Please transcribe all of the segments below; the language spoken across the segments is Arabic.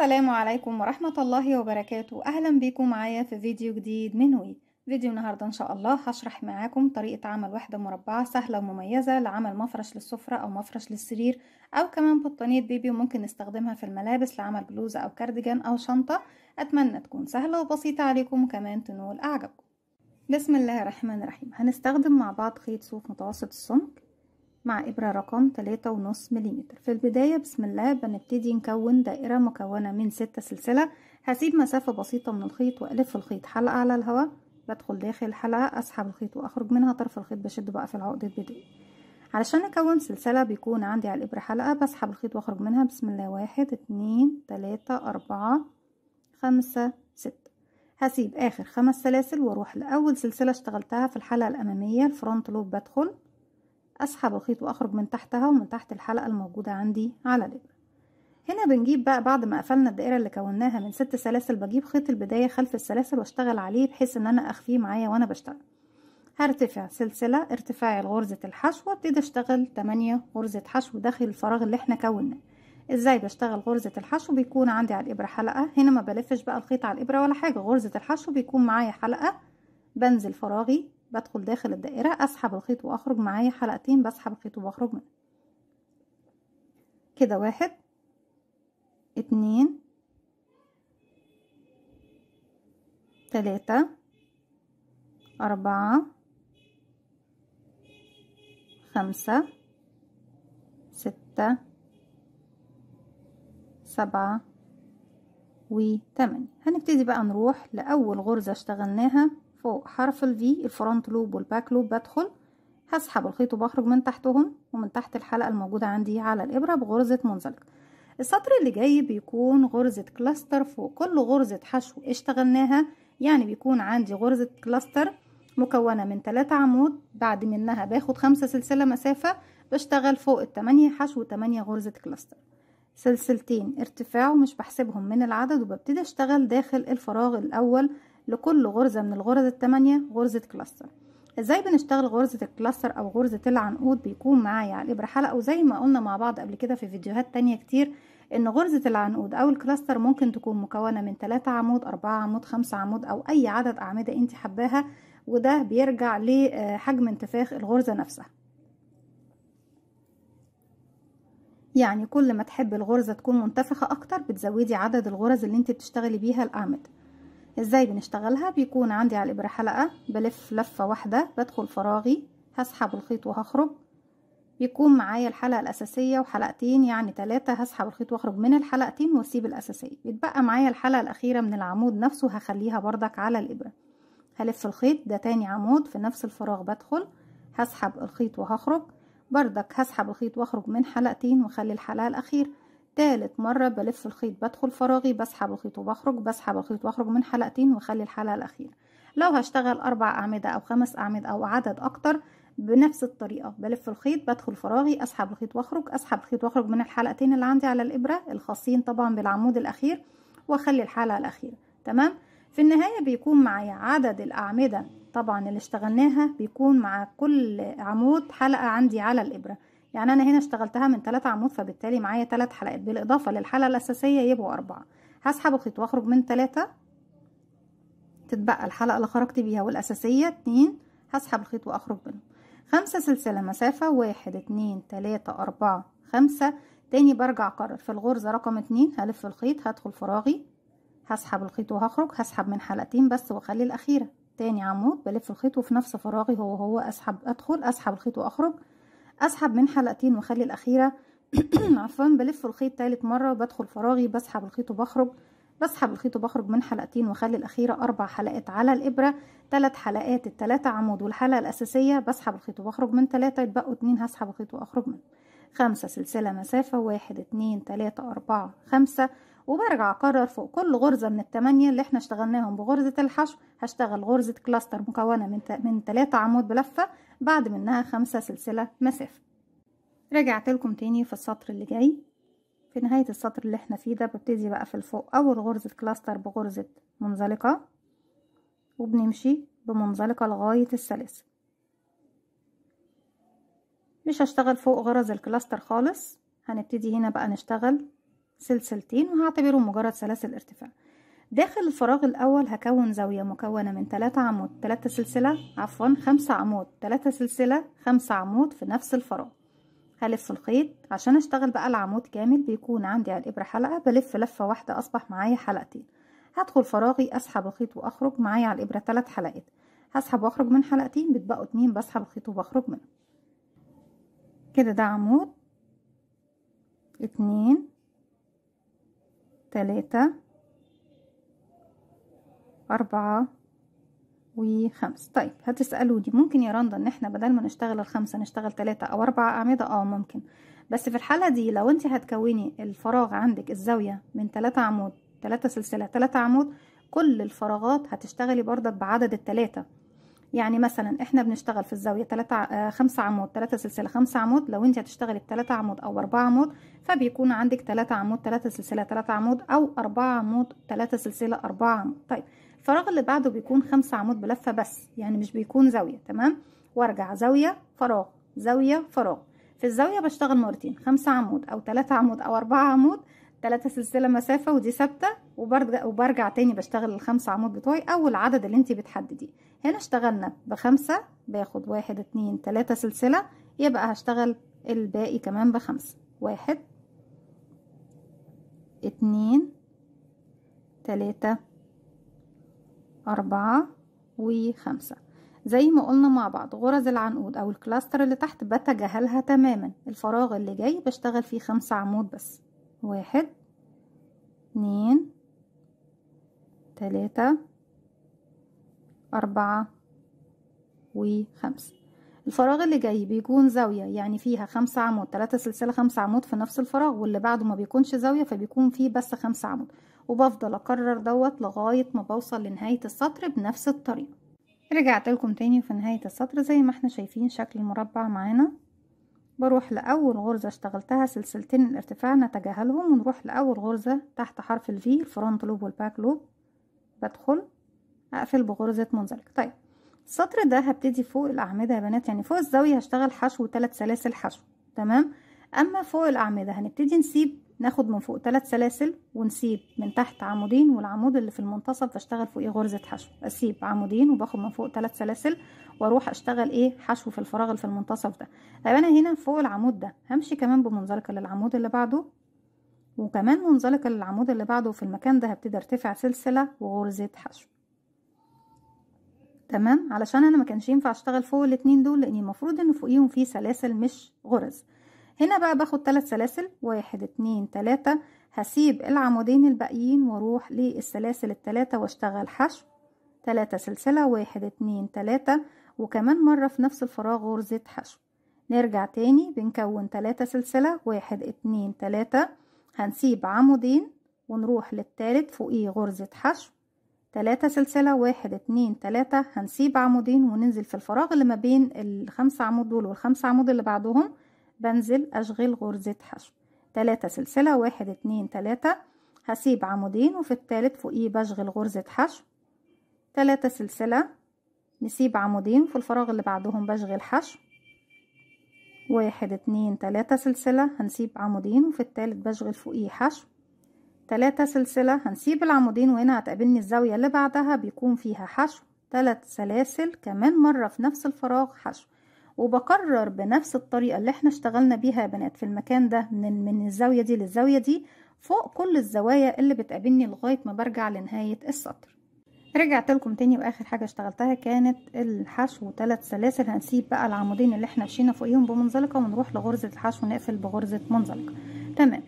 السلام عليكم ورحمة الله وبركاته أهلا بيكم معايا في فيديو جديد من وي فيديو النهاردة إن شاء الله هشرح معاكم طريقة عمل وحدة مربعة سهلة ومميزة لعمل مفرش للسفرة أو مفرش للسرير أو كمان بطانية بيبي وممكن نستخدمها في الملابس لعمل بلوزة أو كارديجان أو شنطة أتمنى تكون سهلة وبسيطة عليكم وكمان تنول أعجبكم بسم الله الرحمن الرحيم هنستخدم مع بعض خيط صوف متوسط السمك مع إبرة رقم تلاتة ونص مليمتر في البداية بسم الله بنبتدي نكون دائرة مكونة من ستة سلسلة هسيب مسافة بسيطة من الخيط وألف الخيط حلقة على الهواء بدخل داخل الحلقة أسحب الخيط وأخرج منها طرف الخيط بشد بقى في العقدة البداية علشان أكون سلسلة بيكون عندي على الإبرة حلقة بسحب الخيط وأخرج منها بسم الله واحد اتنين تلاتة أربعة خمسة ستة هسيب آخر خمس سلاسل وأروح لأول سلسلة اشتغلتها في الحلقة الأمامية الفرونت لوب بدخل اسحب الخيط واخرج من تحتها ومن تحت الحلقة الموجودة عندي على الابرة هنا بنجيب بقى بعد ما قفلنا الدائرة اللي كوناها من ست سلاسل بجيب خيط البداية خلف السلاسل واشتغل عليه بحيث ان انا اخفيه معايا وانا بشتغل هرتفع سلسلة ارتفاعي لغرزة الحشو وابتدي اشتغل تمانية غرزة حشو داخل الفراغ اللي احنا كوناه ازاي بشتغل غرزة الحشو بيكون عندي على الابرة حلقة هنا ما بلفش بقى الخيط على الابرة ولا حاجة غرزة الحشو بيكون معايا حلقة بنزل فراغي بدخل داخل الدائرة اسحب الخيط واخرج معايا حلقتين بسحب الخيط واخرج منه كده واحد اتنين تلاتة أربعة خمسة ستة سبعة وتمانية هنبتدي بقى نروح لأول غرزة اشتغلناها فوق حرف الفي الفرونت لوب والباك لوب بدخل هسحب الخيط وبخرج من تحتهم ومن تحت الحلقة الموجودة عندي على الإبرة بغرزة منزلق السطر اللي جاي بيكون غرزة كلاستر فوق كل غرزة حشو اشتغلناها يعني بيكون عندي غرزة كلاستر مكونة من تلاتة عمود بعد منها باخد خمسة سلسلة مسافة بشتغل فوق التمانية حشو تمانية غرزة كلاستر سلسلتين ارتفاع ومش بحسبهم من العدد وببتدي اشتغل داخل الفراغ الأول لكل غرزة من الغرز التمانية غرزة كلاستر ازاي بنشتغل غرزة الكلاستر او غرزة العنقود بيكون معايا على يعني الابرة حلقة وزي ما قلنا مع بعض قبل كده في فيديوهات تانية كتير ان غرزة العنقود او الكلاستر ممكن تكون مكونة من 3 عمود 4 عمود 5 عمود او اي عدد اعمدة انت حباها وده بيرجع لحجم آه، انتفاخ الغرزة نفسها يعني كل ما تحب الغرزة تكون منتفخة اكتر بتزودي عدد الغرز اللي انت بتشتغلي بيها الاعمده ازاي بنشتغلها بيكون عندي على الابره حلقه بلف لفه واحده بدخل فراغي هسحب الخيط وهخرج بيكون معايا الحلقه الاساسيه وحلقتين يعني ثلاثه هسحب الخيط واخرج من الحلقتين واسيب الاساسيه بيتبقى معايا الحلقه الاخيره من العمود نفسه هخليها بردك على الابره هلف الخيط ده تاني عمود في نفس الفراغ بدخل هسحب الخيط وهخرج بردك هسحب الخيط واخرج من حلقتين واخلي الحلقه الاخيره تالت مرة بلف الخيط بدخل فراغي بسحب الخيط وبخرج بسحب الخيط واخرج من حلقتين واخلي الحلقة الأخيرة لو هشتغل أربع أعمدة أو خمس أعمدة أو عدد أكتر بنفس الطريقة بلف الخيط بدخل فراغي أسحب الخيط وأخرج أسحب الخيط وأخرج من الحلقتين اللي عندي على الإبرة الخاصين طبعا بالعمود الأخير وأخلي الحلقة الأخيرة تمام في النهاية بيكون معايا عدد الأعمدة طبعا اللي اشتغلناها بيكون مع كل عمود حلقة عندي على الإبرة يعني انا هنا اشتغلتها من 3 عمود فبالتالي معايا 3 حلقات بالاضافه للحلقه الاساسيه يبقوا 4 هسحب الخيط واخرج من 3 تتبقى الحلقه اللي خرجت بيها والاساسيه 2 هسحب الخيط واخرج منهم خمسة سلسلة مسافة واحد اتنين تلاتة اربعة خمسة تاني برجع اكرر في الغرزة رقم اتنين هلف الخيط هدخل فراغي هسحب الخيط وهخرج هسحب من حلقتين بس واخلي الاخيرة تاني عمود بلف الخيط وفي نفس فراغي هو هو اسحب ادخل اسحب الخيط واخرج اسحب من حلقتين واخلي الاخيره عفوا بلف الخيط تالت مره وبدخل فراغي بسحب الخيط وبخرج بسحب الخيط وبخرج من حلقتين واخلي الاخيره اربع حلقات على الابره ثلاث حلقات الثلاثه عمود والحلقه الاساسيه بسحب الخيط وبخرج من ثلاثه يتبقوا اتنين هسحب الخيط واخرج منه خمسة سلسلة مسافة واحد اتنين تلاتة أربعة خمسة وبرجع أقرر فوق كل غرزة من الثمانيه اللي احنا اشتغلناهم بغرزة الحشو هشتغل غرزة كلاستر مكونة من من ثلاثه عمود بلفة بعد منها خمسة سلسلة مسافة رجعت لكم تاني في السطر اللي جاي في نهاية السطر اللي احنا فيه ده ببتدي بقى في الفوق أول غرزة كلاستر بغرزة منزلقة وبنمشي بمنزلقة لغاية السلاسل مش هشتغل فوق غرز الكلاستر خالص هنبتدي هنا بقى نشتغل سلسلتين وهعتبره مجرد سلاسل ارتفاع داخل الفراغ الأول هكون زاوية مكونة من ثلاثة عمود ثلاثة سلسلة عفوا خمسة عمود ثلاثة سلسلة خمسة عمود في نفس الفراغ هلف الخيط عشان اشتغل بقى العمود كامل بيكون عندي على الإبرة حلقة بلف لفة واحدة أصبح معايا حلقتين هدخل فراغي أسحب الخيط وأخرج معايا على الإبرة ثلاث حلقات هسحب وأخرج من حلقتين بيتبقوا اتنين بسحب الخيط وبخرج منه كده ده عمود اتنين ثلاثة أربعة وخمس طيب هتسألوني ممكن يا رندا ان احنا بدل ما نشتغل الخمسة نشتغل ثلاثة او اربعة اعمدة اه ممكن بس في الحالة دي لو انت هتكوني الفراغ عندك الزاوية من ثلاثة عمود ثلاثة سلسلة ثلاثة عمود كل الفراغات هتشتغلي بردك بعدد الثلاثة يعني مثلا احنا بنشتغل في الزاويه 3 5 آه، عمود 3 سلسله 5 عمود لو انت هتشتغلي ب 3 عمود او 4 عمود فبيكون عندك 3 عمود 3 سلسله 3 عمود او 4 عمود 3 سلسله 4 عمود طيب الفراغ اللي بعده بيكون 5 عمود بلفه بس يعني مش بيكون زاويه تمام وارجع زاويه فراغ زاويه فراغ في الزاويه بشتغل مرتين 5 عمود او 3 عمود او 4 عمود ثلاثة سلسلة مسافة ودي ثابتة وبرجع, وبرجع تاني بشتغل الخمسة عمود بتوعي أو العدد اللي انت بتحدديه هنا اشتغلنا بخمسة باخد واحد اتنين تلاتة سلسلة يبقى هشتغل الباقي كمان بخمسة واحد اتنين تلاتة أربعة وخمسة زي ما قلنا مع بعض غرز العنقود أو الكلاستر اللي تحت بتجاهلها تماما الفراغ اللي جاي بشتغل فيه خمسة عمود بس واحد اتنين تلاتة أربعة وخمسة الفراغ اللي جاي بيكون زاوية يعني فيها خمسة عمود تلاتة سلسلة خمسة عمود في نفس الفراغ واللي بعده ما بيكونش زاوية فبيكون فيه بس خمسة عمود وبفضل أكرر دوت لغاية ما بوصل لنهاية السطر بنفس الطريقة رجعت لكم تاني في نهاية السطر زي ما احنا شايفين شكل المربع معانا بروح لأول غرزة اشتغلتها سلسلتين الارتفاع نتجاهلهم ونروح لأول غرزة تحت حرف ال V الفرونت لوب والباك لوب بدخل أقفل بغرزة منزلق طيب السطر ده هبتدي فوق الأعمدة يا بنات يعني فوق الزاوية هشتغل حشو ثلاث سلاسل حشو تمام أما فوق الأعمدة هنبتدي نسيب ناخد من فوق ثلاث سلاسل ونسيب من تحت عمودين والعمود اللي في المنتصف بشتغل فوقيه غرزه حشو اسيب عمودين وباخد من فوق ثلاث سلاسل واروح اشتغل ايه حشو في الفراغ اللي في المنتصف ده طيب انا هنا فوق العمود ده همشي كمان بمنزلقه للعمود اللي بعده وكمان منزلقه للعمود اللي بعده في المكان ده هبتدي ارتفع سلسله وغرزه حشو تمام علشان انا ما كانش ينفع اشتغل فوق الاتنين دول لان المفروض ان فوقيهم في سلاسل مش غرز هنا بقى باخد ثلاث سلاسل واحد اتنين تلاتة هسيب العمودين الباقيين واروح للسلاسل التلاتة واشتغل حشو تلاتة سلسلة واحد اتنين تلاتة وكمان مرة في نفس الفراغ غرزة حشو نرجع تاني بنكون تلاتة سلسلة واحد اتنين تلاتة هنسيب عمودين ونروح للتالت فوقيه غرزة حشو تلاتة سلسلة واحد اتنين تلاتة هنسيب عمودين وننزل في الفراغ اللي ما بين الخمس عمود دول والخمس عمود اللي بعدهم بنزل أشغل غرزة حشو تلاتة سلسلة واحد اتنين تلاتة هسيب عمودين وفي التالت فوقيه بشغل غرزة حشو تلاتة سلسلة نسيب عمودين في الفراغ اللي بعدهم بشغل حشو واحد اتنين تلاتة سلسلة هنسيب عمودين وفي التالت بشغل فوقيه حشو تلاتة سلسلة هنسيب العمودين وهنا هتقابلني الزاوية اللي بعدها بيكون فيها حشو تلات سلاسل كمان مرة في نفس الفراغ حشو وبكرر بنفس الطريقة اللي احنا اشتغلنا بيها يا بنات في المكان ده من, من الزاوية دي للزاوية دي فوق كل الزوايا اللي بتقابلني لغاية ما برجع لنهاية السطر رجعت لكم تاني واخر حاجة اشتغلتها كانت الحشو ثلاث سلاسل هنسيب بقى العمودين اللي احنا مشينا فوقيهم بمنزلقة ونروح لغرزة الحشو نقفل بغرزة منزلقة تمام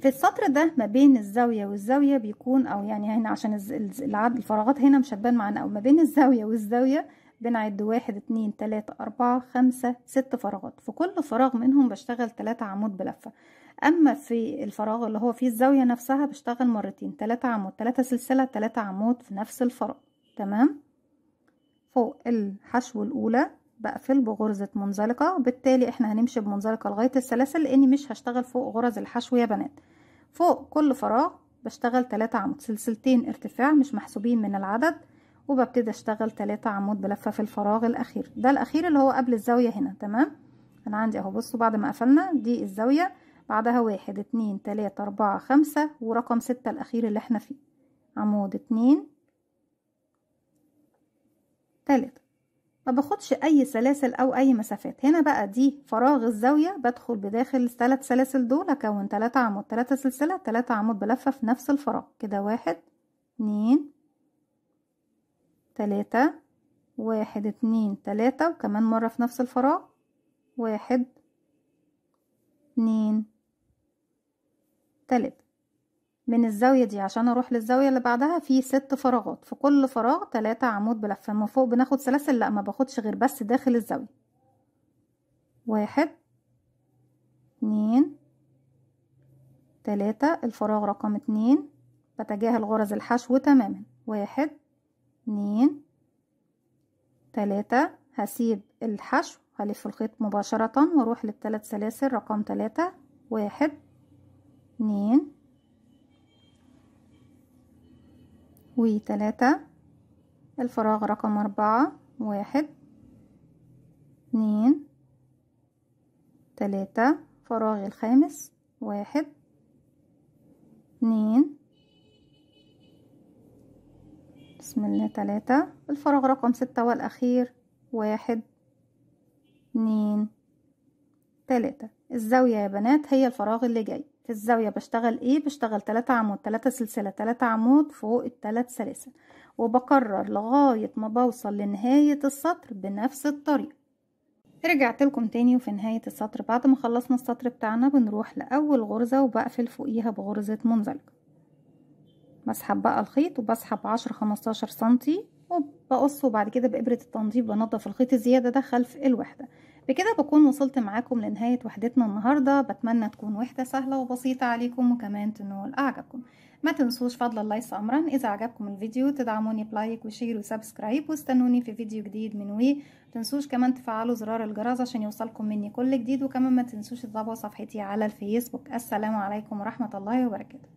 في السطر ده ما بين الزاوية والزاوية بيكون او يعني هنا عشان العد الفراغات هنا مش هتبان معانا او ما بين الزاوية والزاوية بنعد واحد اتنين تلاتة أربعة خمسة ست فراغات في كل فراغ منهم بشتغل تلاتة عمود بلفة أما في الفراغ اللي هو فيه الزاوية نفسها بشتغل مرتين تلاتة عمود تلاتة سلسلة تلاتة عمود في نفس الفراغ تمام فوق الحشو الأولى بقفل بغرزة منزلقة بالتالي احنا هنمشي بمنزلقة لغاية السلاسل لأني مش هشتغل فوق غرز الحشو يا بنات فوق كل فراغ بشتغل تلاتة عمود سلسلتين ارتفاع مش محسوبين من العدد وببتدي اشتغل تلاتة عمود بلفه في الفراغ الاخير ده الاخير اللي هو قبل الزاويه هنا تمام انا عندي اهو بصوا بعد ما قفلنا دي الزاويه بعدها واحد اتنين تلاتة اربعة خمسة ورقم ستة الاخير اللي احنا فيه عمود اتنين تلاتة ما باخدش اي سلاسل او اي مسافات هنا بقى دي فراغ الزاوية بدخل بداخل الثلاث سلاسل دول اكون تلاتة عمود تلاتة سلسلة تلاتة عمود بلفة في نفس الفراغ كده واحد اتنين تلاتة واحد اتنين تلاتة وكمان مرة في نفس الفراغ واحد اتنين تلاتة من الزاوية دي عشان اروح للزاوية اللي بعدها في ست فراغات في كل فراغ تلاتة عمود بلفة من فوق بناخد سلاسل لا ما باخدش غير بس داخل الزاوية واحد اتنين تلاتة الفراغ رقم اتنين بتجاهل غرز الحشو تماما واحد اتنين تلاتة هسيب الحشو هلف الخيط مباشرة واروح للتلات سلاسل رقم تلاتة واحد اتنين وتلاتة الفراغ رقم أربعة واحد اتنين تلاتة فراغ الخامس واحد اتنين بسم الله تلاتة الفراغ رقم ستة والأخير واحد اتنين تلاتة الزاوية يا بنات هي الفراغ اللي جاي في الزاوية بشتغل ايه بشتغل تلاتة عمود تلاتة سلسلة تلاتة عمود فوق التلات سلاسل وبكرر لغاية ما بوصل لنهاية السطر بنفس الطريقة رجعت لكم تاني وفي نهاية السطر بعد ما خلصنا السطر بتاعنا بنروح لأول غرزة وبقفل فوقيها بغرزة منزلقة بسحب بقى الخيط وبسحب عشرة خمستاشر سنتي وبقصه وبعد كده بإبرة التنظيف بنضف الخيط الزيادة ده خلف الوحدة بكده بكون وصلت معاكم لنهاية وحدتنا النهاردة بتمنى تكون وحدة سهلة وبسيطة عليكم وكمان تنول أعجبكم ما تنسوش فضل الله يسامرا إذا عجبكم الفيديو تدعموني بلايك وشير وسبسكرايب واستنوني في فيديو جديد من وي تنسوش كمان تفعلوا زرار الجرس عشان يوصلكم مني كل جديد وكمان ما تنسوش تضبوا صفحتي على الفيسبوك السلام عليكم ورحمة الله وبركاته